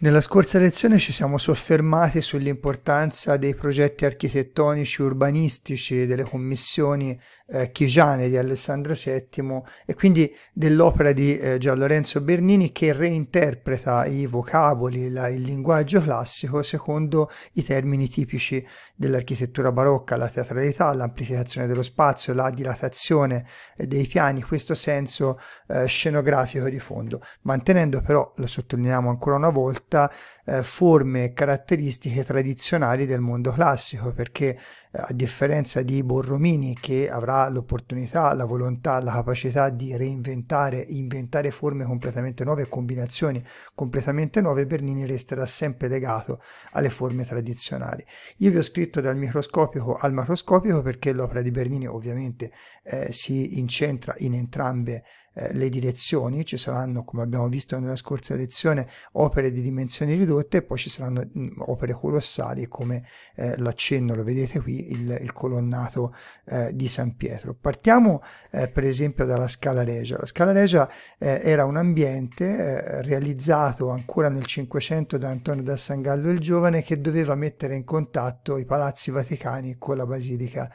Nella scorsa lezione ci siamo soffermati sull'importanza dei progetti architettonici urbanistici delle commissioni eh, chigiane di Alessandro VII e quindi dell'opera di eh, Lorenzo Bernini che reinterpreta i vocaboli, la, il linguaggio classico secondo i termini tipici dell'architettura barocca, la teatralità, l'amplificazione dello spazio, la dilatazione eh, dei piani, questo senso eh, scenografico di fondo, mantenendo però, lo sottolineiamo ancora una volta, riporta eh, forme e caratteristiche tradizionali del mondo classico, perché eh, a differenza di Borromini che avrà l'opportunità, la volontà, la capacità di reinventare, inventare forme completamente nuove combinazioni completamente nuove, Bernini resterà sempre legato alle forme tradizionali. Io vi ho scritto dal microscopico al macroscopico perché l'opera di Bernini ovviamente eh, si incentra in entrambe le eh, le direzioni, ci saranno, come abbiamo visto nella scorsa lezione, opere di dimensioni ridotte e poi ci saranno mh, mm, opere colossali come eh, l'accenno, lo vedete qui, il, il colonnato eh, di San Pietro. Partiamo eh, per esempio dalla Scala Regia. La Scala Regia eh, era un ambiente realizzato ancora nel Cinquecento da Antonio da San Gallo il Giovane che doveva mettere in contatto i palazzi vaticani con la Basilica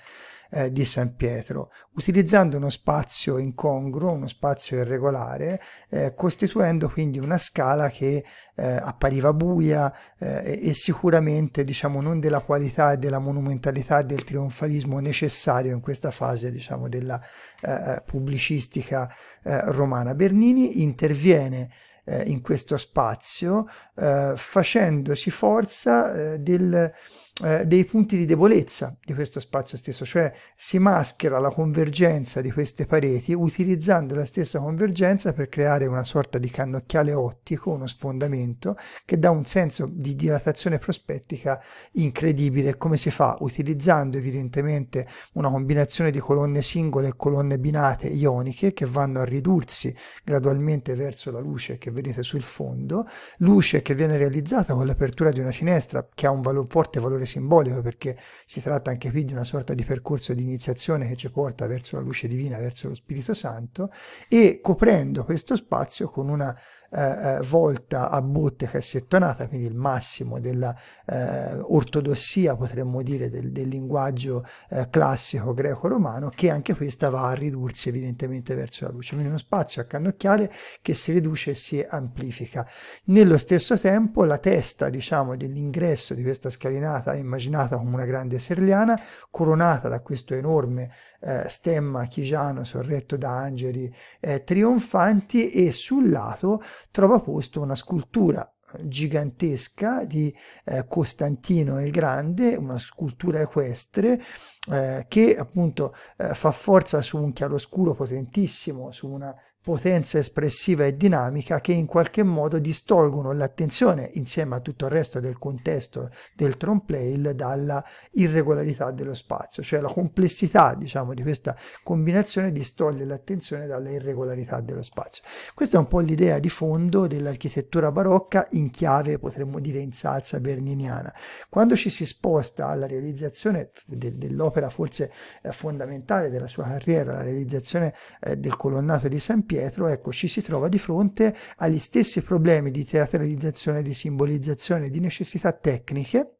eh, di San Pietro, utilizzando uno spazio incongruo, uno spazio irregolare, eh, costituendo quindi una scala che eh, appariva buia eh, e sicuramente diciamo, non della qualità e della monumentalità del trionfalismo necessario in questa fase diciamo, della eh, eh, pubblicistica romana. Bernini interviene in questo spazio facendosi forza del eh, dei punti di debolezza di questo spazio stesso, cioè si maschera la convergenza di queste pareti utilizzando la stessa convergenza per creare una sorta di cannocchiale ottico, uno sfondamento che dà un senso di dilatazione prospettica incredibile. Come si fa? Utilizzando evidentemente una combinazione di colonne singole e colonne binate ioniche che vanno a ridursi gradualmente verso la luce che vedete sul fondo, luce che viene realizzata con l'apertura di una finestra che ha un valo forte valore valore simbolico perché si tratta anche qui di una sorta di percorso di iniziazione che ci porta verso la luce divina, verso lo Spirito Santo e coprendo questo spazio con una eh, eh, volta a botte cassettonata, quindi il massimo dell'ortodossia, eh, potremmo dire, del, del linguaggio eh, classico greco-romano, che anche questa va a ridursi evidentemente verso la luce. Quindi uno spazio a cannocchiale che si riduce e si amplifica. Nello stesso tempo la testa, diciamo, dell'ingresso di questa scalinata è immaginata come una grande serliana, coronata da questo enorme eh, stemma chigiano sorretto da angeli eh, trionfanti e sul lato trova posto una scultura gigantesca di eh, Costantino il Grande, una scultura equestre eh, che appunto eh, fa forza su un chiaroscuro potentissimo, su una potenza espressiva e dinamica che in qualche modo distolgono l'attenzione insieme a tutto il resto del contesto del trompe dalla irregolarità dello spazio, cioè la complessità diciamo, di questa combinazione distoglie l'attenzione dalla irregolarità dello spazio. Questa è un po' l'idea di fondo dell'architettura barocca in chiave, potremmo dire, in salsa berniniana. Quando ci si sposta alla realizzazione de dell'opera forse eh, fondamentale della sua carriera, la realizzazione eh, del colonnato di San Pietro, Pietro, ecco, ci si trova di fronte agli stessi problemi di teatralizzazione, di simbolizzazione, di necessità tecniche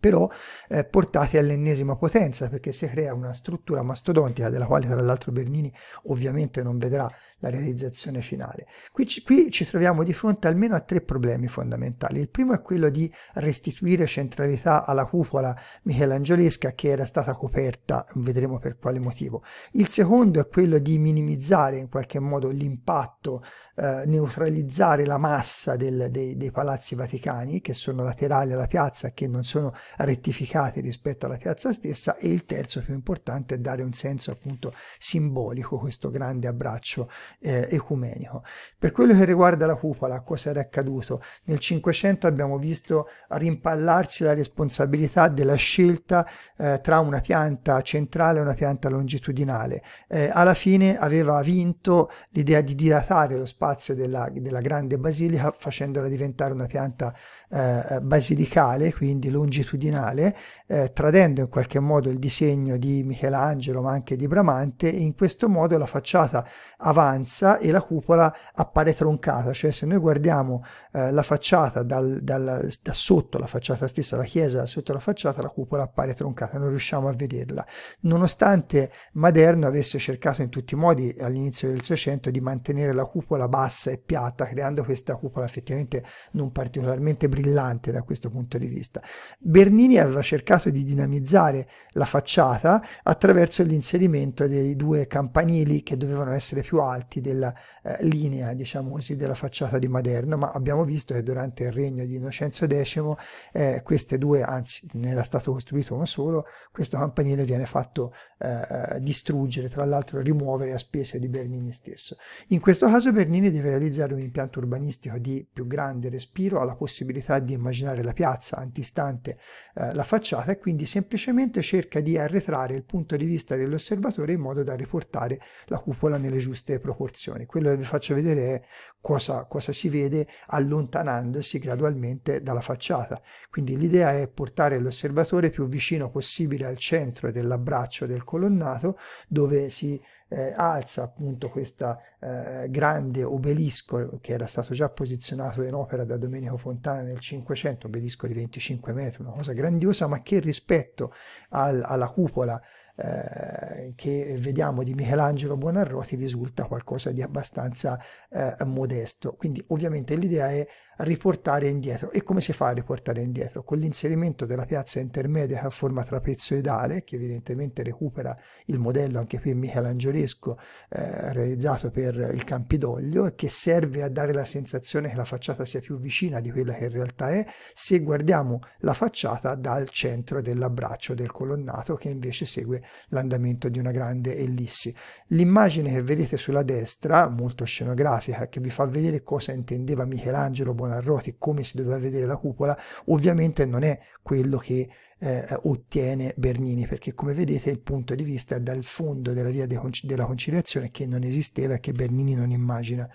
però eh, portate all'ennesima potenza perché si crea una struttura mastodontica della quale tra l'altro Bernini ovviamente non vedrà la realizzazione finale. Qui ci, qui ci troviamo di fronte almeno a tre problemi fondamentali. Il primo è quello di restituire centralità alla cupola michelangiolesca che era stata coperta, vedremo per quale motivo. Il secondo è quello di minimizzare in qualche modo l'impatto, eh, neutralizzare la massa del, dei, dei palazzi vaticani che sono laterali alla piazza, che non sono rettificati rispetto alla piazza stessa e il terzo più importante è dare un senso appunto simbolico, questo grande abbraccio eh, ecumenico. Per quello che riguarda la cupola, cosa era accaduto? Nel Cinquecento abbiamo visto rimpallarsi la responsabilità della scelta eh, tra una pianta centrale e una pianta longitudinale. Eh, alla fine aveva vinto l'idea di dilatare lo spazio della, della, grande basilica facendola diventare una pianta eh, basilicale, quindi longitudinale, eh, tradendo in qualche modo il disegno di Michelangelo ma anche di Bramante e in questo modo la facciata avanti distanza e la cupola appare troncata, cioè se noi guardiamo eh, la facciata dal, dal, da sotto la facciata stessa, la chiesa da sotto la facciata, la cupola appare troncata, non riusciamo a vederla. Nonostante Maderno avesse cercato in tutti i modi all'inizio del 600 di mantenere la cupola bassa e piatta, creando questa cupola effettivamente non particolarmente brillante da questo punto di vista. Bernini aveva cercato di dinamizzare la facciata attraverso l'inserimento dei due campanili che dovevano essere più alti alti della eh, linea, diciamo così, della facciata di Maderno, ma abbiamo visto che durante il regno di Innocenzo X eh, queste due, anzi ne era stato costruito uno solo, questo campanile viene fatto eh, eh distruggere, tra l'altro rimuovere a spese di Bernini stesso. In questo caso Bernini deve realizzare un impianto urbanistico di più grande respiro, ha la possibilità di immaginare la piazza antistante eh, la facciata e quindi semplicemente cerca di arretrare il punto di vista dell'osservatore in modo da riportare la cupola nelle giuste proporzioni proporzioni. Quello che vi faccio vedere è cosa, cosa si vede allontanandosi gradualmente dalla facciata. Quindi l'idea è portare l'osservatore più vicino possibile al centro dell'abbraccio del colonnato dove si eh, alza appunto questo eh, grande obelisco che era stato già posizionato in opera da Domenico Fontana nel 500, obelisco di 25 metri, una cosa grandiosa, ma che rispetto al, alla cupola eh, che vediamo di Michelangelo Buonarroti risulta qualcosa di abbastanza eh, modesto. Quindi ovviamente l'idea è riportare indietro. E come si fa a riportare indietro? Con l'inserimento della piazza intermedia a forma trapezoidale, che evidentemente recupera il modello anche qui michelangiolesco eh, realizzato per il Campidoglio e che serve a dare la sensazione che la facciata sia più vicina di quella che in realtà è, se guardiamo la facciata dal centro dell'abbraccio del colonnato che invece segue l'andamento di una grande ellissi. L'immagine che vedete sulla destra, molto scenografica, che vi fa vedere cosa intendeva Michelangelo cupola, come si doveva vedere la cupola, ovviamente non è quello che eh, ottiene Bernini, perché come vedete il punto di vista è dal fondo della via de conc della conciliazione che non esisteva e che Bernini non immagina,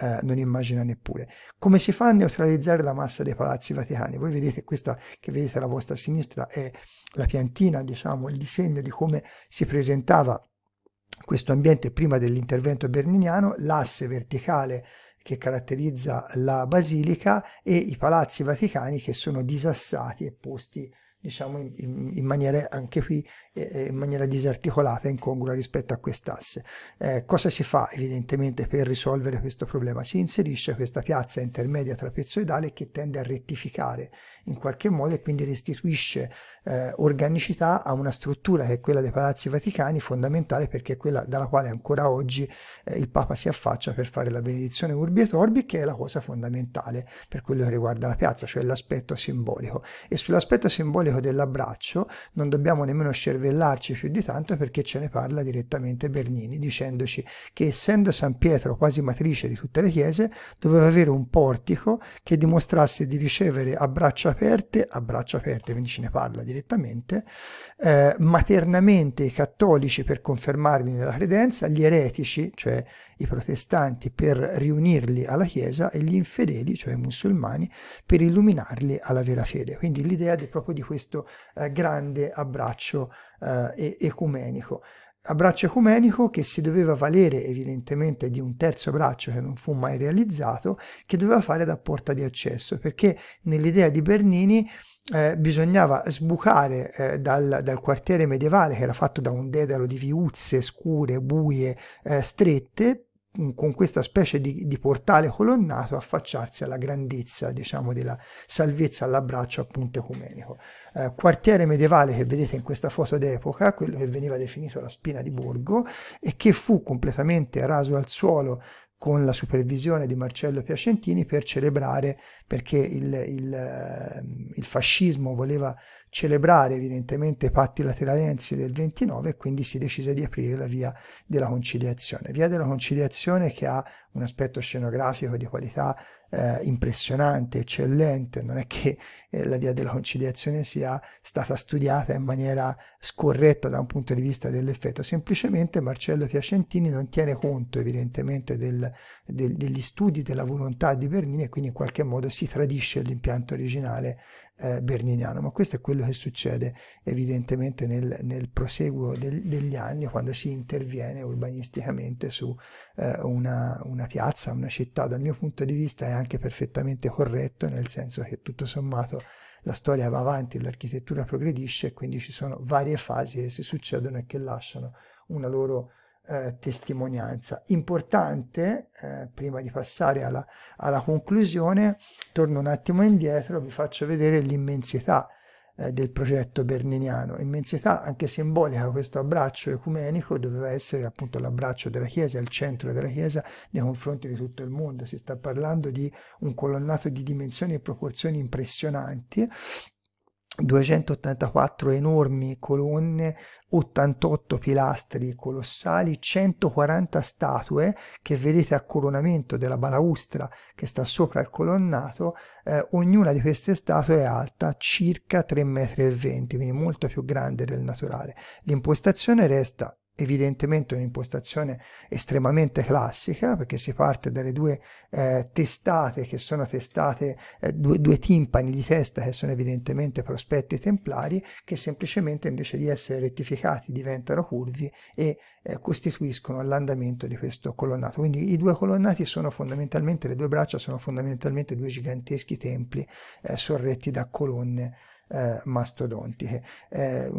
eh, non immagina neppure. Come si fa a neutralizzare la massa dei palazzi vaticani? Voi vedete questa che vedete alla vostra sinistra è la piantina, diciamo, il disegno di come si presentava questo ambiente prima dell'intervento berniniano, l'asse verticale che caratterizza la basilica e i palazzi vaticani che sono disassati e posti diciamo in, in, maniera anche qui eh, eh, in maniera disarticolata e incongrua rispetto a quest'asse. Eh, cosa si fa evidentemente per risolvere questo problema? Si inserisce questa piazza intermedia trapezoidale che tende a rettificare in qualche modo e quindi restituisce eh, organicità a una struttura che è quella dei palazzi vaticani fondamentale perché è quella dalla quale ancora oggi eh, il Papa si affaccia per fare la benedizione urbi et orbi che è la cosa fondamentale per quello che riguarda la piazza, cioè l'aspetto simbolico e sull'aspetto simbolico dell'abbraccio non dobbiamo nemmeno scervellarci più di tanto perché ce ne parla direttamente Bernini dicendoci che essendo San Pietro quasi matrice di tutte le chiese doveva avere un portico che dimostrasse di ricevere a braccia aperte, a braccia aperte, quindi ce ne parla direttamente, eh, maternamente i cattolici per confermarli nella credenza, gli eretici, cioè i protestanti, per riunirli alla Chiesa e gli infedeli, cioè i musulmani, per illuminarli alla vera fede. Quindi l'idea è proprio di questo eh, grande abbraccio eh, ecumenico abbraccio ecumenico che si doveva valere evidentemente di un terzo braccio che non fu mai realizzato, che doveva fare da porta di accesso, perché nell'idea di Bernini eh, bisognava sbucare eh, dal, dal, quartiere medievale che era fatto da un dedalo di viuzze scure, buie, eh, strette mm, con questa specie di, di, portale colonnato affacciarsi alla grandezza diciamo della salvezza all'abbraccio appunto ecumenico eh, quartiere medievale che vedete in questa foto d'epoca quello che veniva definito la spina di borgo e che fu completamente raso al suolo con la supervisione di Marcello Piacentini per celebrare perché il, il, ehm, il fascismo voleva celebrare evidentemente i patti lateralensi del 29 e quindi si decise di aprire la via della conciliazione. Via della conciliazione che ha un aspetto scenografico di qualità eh, impressionante, eccellente, non è che eh, la via della conciliazione sia stata studiata in maniera scorretta da un punto di vista dell'effetto, semplicemente Marcello Piacentini non tiene conto evidentemente del, del, degli studi della volontà di Bernini e quindi in qualche modo si tradisce l'impianto originale eh, berniniano, ma questo è quello che succede evidentemente nel, nel proseguo del, degli anni quando si interviene urbanisticamente su eh, una, una piazza, una città. Dal mio punto di vista è anche perfettamente corretto, nel senso che tutto sommato la storia va avanti, l'architettura progredisce e quindi ci sono varie fasi che si succedono e che lasciano una loro eh, testimonianza. Importante, eh, prima di passare alla, alla, conclusione, torno un attimo indietro, vi faccio vedere l'immensità eh, del progetto berniniano. Immensità anche simbolica, questo abbraccio ecumenico doveva essere appunto l'abbraccio della Chiesa, il centro della Chiesa nei confronti di tutto il mondo. Si sta parlando di un colonnato di dimensioni e proporzioni impressionanti 284 enormi colonne, 88 pilastri colossali, 140 statue che vedete a coronamento della balaustra che sta sopra il colonnato, eh, ognuna di queste statue è alta circa 3,20 m, quindi molto più grande del naturale. L'impostazione resta evidentemente un'impostazione estremamente classica perché si parte dalle due eh, testate che sono testate eh, due, due, timpani di testa che sono evidentemente prospetti templari che semplicemente invece di essere rettificati diventano curvi e eh, costituiscono l'andamento di questo colonnato quindi i due colonnati sono fondamentalmente le due braccia sono fondamentalmente due giganteschi templi eh, sorretti da colonne eh, mastodontiche. Eh,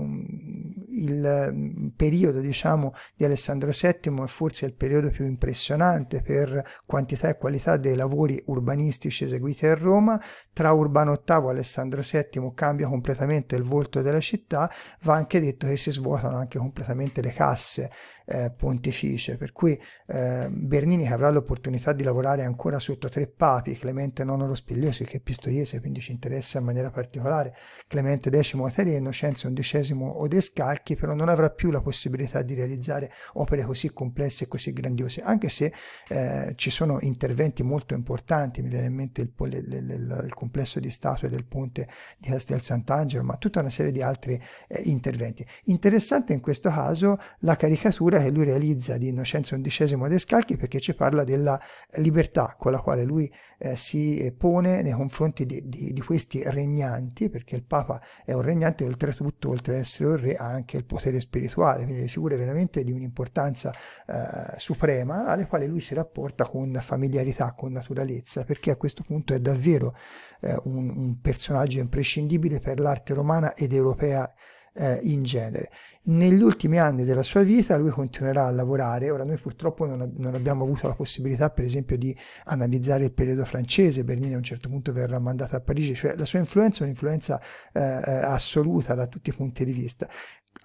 il mm, periodo diciamo, di Alessandro VII è forse il periodo più impressionante per quantità e qualità dei lavori urbanistici eseguiti a Roma. Tra Urbano VIII e Alessandro VII cambia completamente il volto della città, va anche detto che si svuotano anche completamente le casse eh, pontificio, per cui eh, Bernini che avrà l'opportunità di lavorare ancora sotto tre papi, Clemente IX lo Spigliosi che è pistoiese, quindi ci interessa in maniera particolare, Clemente X Atari e Innocenzo XI Odescalchi, però non avrà più la possibilità di realizzare opere così complesse e così grandiose, anche se eh, ci sono interventi molto importanti, mi viene in mente il, il, il, il complesso di statue del ponte di Castel Sant'Angelo, ma tutta una serie di altri eh, interventi. Interessante in questo caso la caricatura figura che lui realizza di Innocenzo XI Descalchi perché ci parla della libertà con la quale lui eh, si pone nei confronti di, di, di, questi regnanti, perché il Papa è un regnante e oltretutto, oltre ad essere un re, ha anche il potere spirituale, quindi le figure veramente di un'importanza eh, suprema alle quali lui si rapporta con familiarità, con naturalezza, perché a questo punto è davvero eh, un, un personaggio imprescindibile per l'arte romana ed europea eh, in genere. Negli ultimi anni della sua vita lui continuerà a lavorare, ora noi purtroppo non, non, abbiamo avuto la possibilità per esempio di analizzare il periodo francese, Bernini a un certo punto verrà mandato a Parigi, cioè la sua influenza è un'influenza eh, eh, assoluta da tutti i punti di vista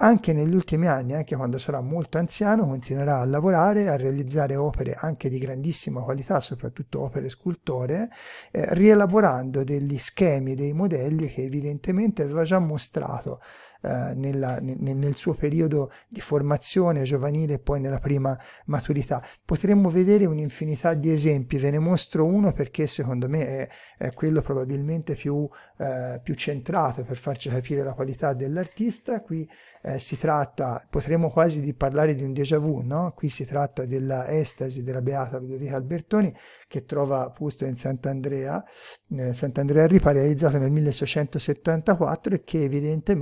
anche negli ultimi anni, anche quando sarà molto anziano, continuerà a lavorare, a realizzare opere anche di grandissima qualità, soprattutto opere scultoree, eh, rielaborando degli schemi, dei modelli che evidentemente aveva già mostrato eh, nella, nel, nel suo periodo di formazione giovanile e poi nella prima maturità. Potremmo vedere un'infinità di esempi, ve ne mostro uno perché secondo me è, è quello probabilmente più, eh, più, centrato per farci capire la qualità dell'artista. Qui eh, si tratta, potremmo quasi di parlare di un déjà vu, no? qui si tratta della estasi della beata Ludovica Albertoni che trova posto in Sant'Andrea, eh, Sant'Andrea Ripa realizzato nel 1674 e che evidentemente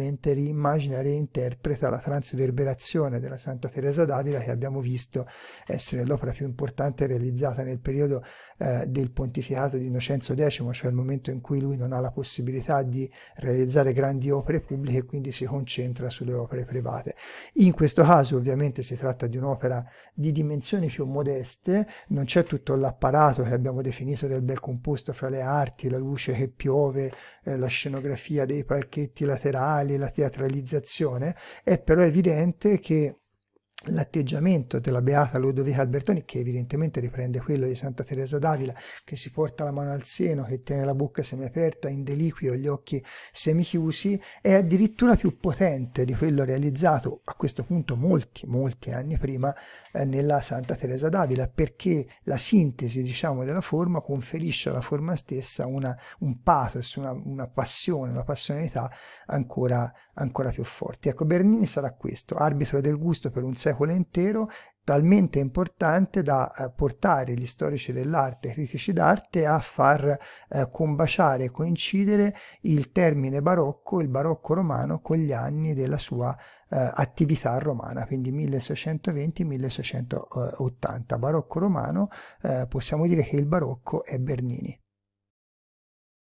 immagina, e reinterpreta la transverberazione della Santa Teresa d'Avila che abbiamo visto essere l'opera più importante realizzata nel periodo eh, del pontificato di Innocenzo X, cioè il momento in cui lui non ha la possibilità di realizzare grandi opere pubbliche e quindi si concentra sulle opere private. In questo caso ovviamente si tratta di un'opera di dimensioni più modeste, non c'è tutto l'apparato che abbiamo definito del bel composto fra le arti, la luce che piove, eh, la scenografia dei palchetti laterali, la teatralità, teatralizzazione, è però evidente che l'atteggiamento della beata Ludovica Albertoni, che evidentemente riprende quello di Santa Teresa d'Avila, che si porta la mano al seno, che tiene la bocca semiaperta, in deliquio, gli occhi semichiusi, è addirittura più potente di quello realizzato a questo punto molti, molti anni prima eh, nella Santa Teresa d'Avila, perché la sintesi, diciamo, della forma conferisce alla forma stessa una, un pathos, una, una, passione, una passionalità ancora, ancora più forte. Ecco, Bernini sarà questo, arbitro del gusto per un secolo secolo intero, talmente importante da eh, portare gli storici dell'arte, critici d'arte a far eh, combaciare coincidere il termine barocco, il barocco romano, con gli anni della sua eh, attività romana, quindi 1620-1680. Barocco romano, eh, possiamo dire che il barocco è Bernini.